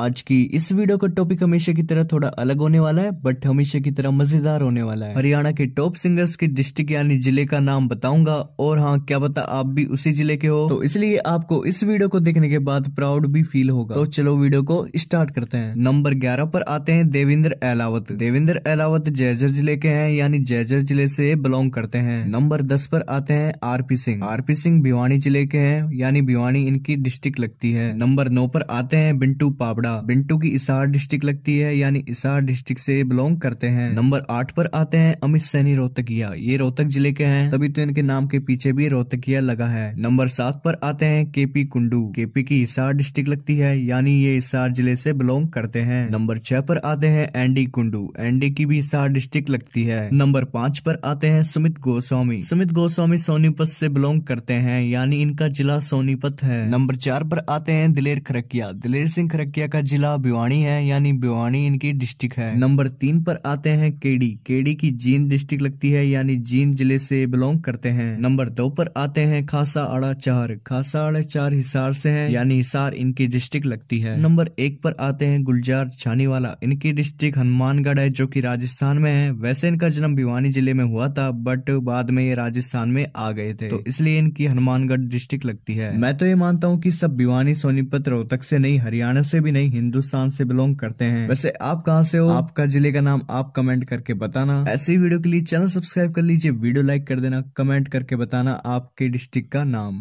आज की इस वीडियो का टॉपिक हमेशा की तरह थोड़ा अलग होने वाला है बट हमेशा की तरह मजेदार होने वाला है हरियाणा के टॉप सिंगर्स के डिस्ट्रिक्ट यानी जिले का नाम बताऊंगा और हाँ क्या पता आप भी उसी जिले के हो तो इसलिए आपको इस वीडियो को देखने के बाद प्राउड भी फील होगा तो चलो वीडियो को स्टार्ट करते हैं नंबर ग्यारह पर आते हैं देवेंद्र अलावत देवेंद्र अलावत जयजर जिले के है यानी जयजर जिले से बिलोंग करते हैं नंबर दस पर आते हैं R P Singh R P Singh Bhiwani जिले के है यानी भिवानी इनकी डिस्ट्रिक्ट लगती है नंबर नौ पर आते हैं बिंटू पापड़ छाबड़ा बिंटू की इसार डिस्ट्रिक्ट लगती है यानी इसार डिस्ट्रिक्ट से बिलोंग करते हैं नंबर आठ पर आते हैं अमित सैनी रोहतकिया ये रोहतक जिले के हैं तभी तो इनके नाम के पीछे भी रोहतकिया लगा है नंबर सात पर आते हैं केपी कुंडू केपी की हिसार डिस्ट्रिक्ट लगती है यानी ये हिसार जिले से बिलोंग करते हैं नंबर छह पर आते हैं एंडी कुंडू एंडी की भी हिसार डिस्ट्रिक्ट लगती है नंबर पांच पर आते हैं सुमित गोस्वामी सुमित गोस्वामी सोनीपत से बिलोंग करते हैं यानी इनका जिला सोनीपत है नंबर चार पर आते हैं दिलेर खरकिया दिलेर सिंह खरकिया का जिला भिवाणी है यानी भिवाणी इनकी डिस्ट्रिक्ट है नंबर तीन पर आते हैं केडी केडी की जींद डिस्ट्रिक्ट लगती है यानी जींद जिले से बिलोंग करते हैं नंबर दो पर आते हैं खासा आड़ा चार खासा आड़ा चार हिसार से है यानी हिसार इनकी डिस्ट्रिक्ट लगती है नंबर एक पर आते हैं गुलजार छानीवाला इनकी डिस्ट्रिक्ट हनुमानगढ़ है जो की राजस्थान में है वैसे इनका जन्म भिवानी जिले में हुआ था बट बाद में ये राजस्थान में आ गए थे तो इसलिए इनकी हनुमानगढ़ डिस्ट्रिक्ट लगती है मैं तो ये मानता हूँ की सब भिवानी सोनीपत रोहतक से नहीं हरियाणा से भी नहीं नहीं हिंदुस्तान से बिलोंग करते हैं वैसे आप कहाँ से हो आपका जिले का नाम आप कमेंट करके बताना ऐसी वीडियो के लिए चैनल सब्सक्राइब कर लीजिए वीडियो लाइक कर देना कमेंट करके बताना आपके डिस्ट्रिक्ट का नाम